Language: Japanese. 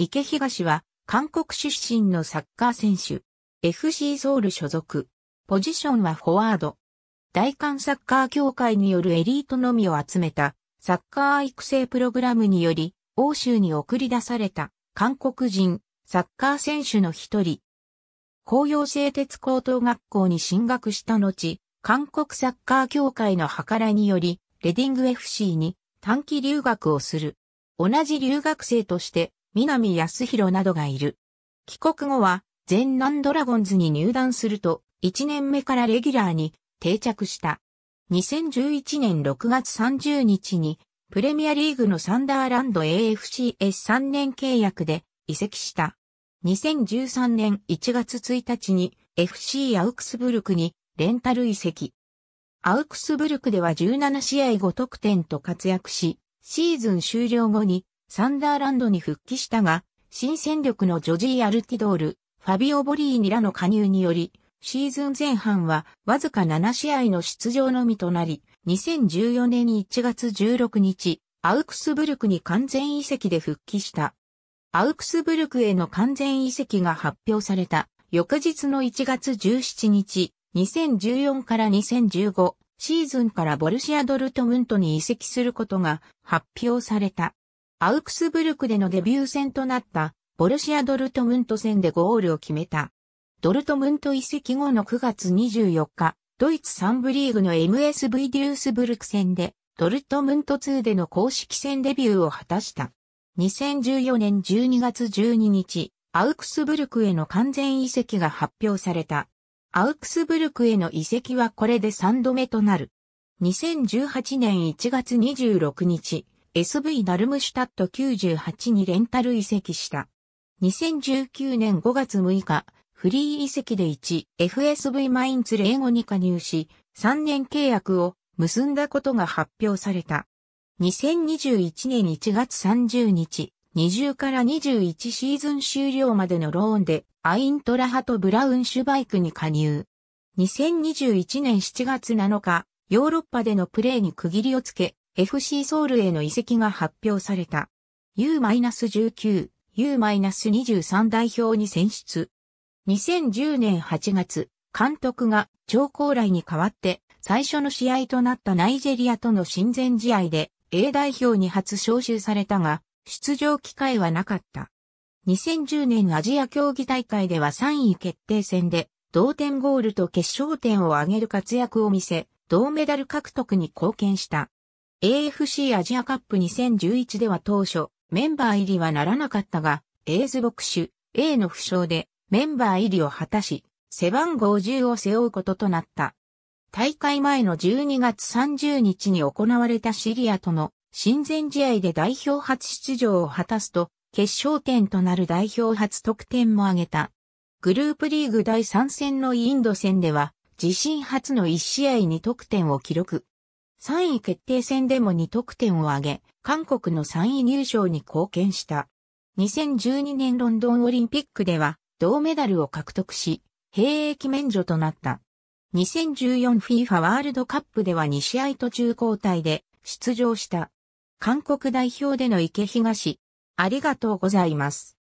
池東は、韓国出身のサッカー選手。FC ソウル所属。ポジションはフォワード。大韓サッカー協会によるエリートのみを集めた、サッカー育成プログラムにより、欧州に送り出された、韓国人、サッカー選手の一人。紅葉製鉄高等学校に進学した後、韓国サッカー協会の計らいにより、レディング FC に短期留学をする。同じ留学生として、南康弘などがいる。帰国後は、全南ドラゴンズに入団すると、1年目からレギュラーに定着した。2011年6月30日に、プレミアリーグのサンダーランド AFCS3 年契約で移籍した。2013年1月1日に FC アウクスブルクにレンタル移籍。アウクスブルクでは17試合5得点と活躍し、シーズン終了後にサンダーランドに復帰したが、新戦力のジョジー・アルティドール、ファビオ・ボリーニらの加入により、シーズン前半はわずか7試合の出場のみとなり、2014年1月16日、アウクスブルクに完全移籍で復帰した。アウクスブルクへの完全移籍が発表された翌日の1月17日、2014から2015シーズンからボルシアドルトムントに移籍することが発表された。アウクスブルクでのデビュー戦となったボルシア・ドルトムント戦でゴールを決めた。ドルトムント移籍後の9月24日、ドイツ3部リーグの MSV デュースブルク戦で、ドルトムント2での公式戦デビューを果たした。2014年12月12日、アウクスブルクへの完全移籍が発表された。アウクスブルクへの移籍はこれで3度目となる。2018年1月26日、SV ダルムシュタット98にレンタル移籍した。2019年5月6日、フリー移籍で1、FSV マインツーゴに加入し、3年契約を結んだことが発表された。2021年1月30日、20から21シーズン終了までのローンで、アイントラハとブラウンシュバイクに加入。2021年7月7日、ヨーロッパでのプレーに区切りをつけ、FC ソウルへの移籍が発表された。U-19、U-23 代表に選出。2010年8月、監督が長高来に代わって最初の試合となったナイジェリアとの親善試合で A 代表に初招集されたが、出場機会はなかった。2010年アジア競技大会では3位決定戦で同点ゴールと決勝点を挙げる活躍を見せ、銅メダル獲得に貢献した。AFC アジアカップ2011では当初、メンバー入りはならなかったが、エーズ牧手、A の負傷でメンバー入りを果たし、背番号10を背負うこととなった。大会前の12月30日に行われたシリアとの親善試合で代表初出場を果たすと、決勝点となる代表初得点も挙げた。グループリーグ第3戦のインド戦では、自身初の1試合に得点を記録。3位決定戦でも2得点を挙げ、韓国の3位入賞に貢献した。2012年ロンドンオリンピックでは銅メダルを獲得し、兵役免除となった。2014FIFA ワールドカップでは2試合途中交代で出場した。韓国代表での池東。ありがとうございます。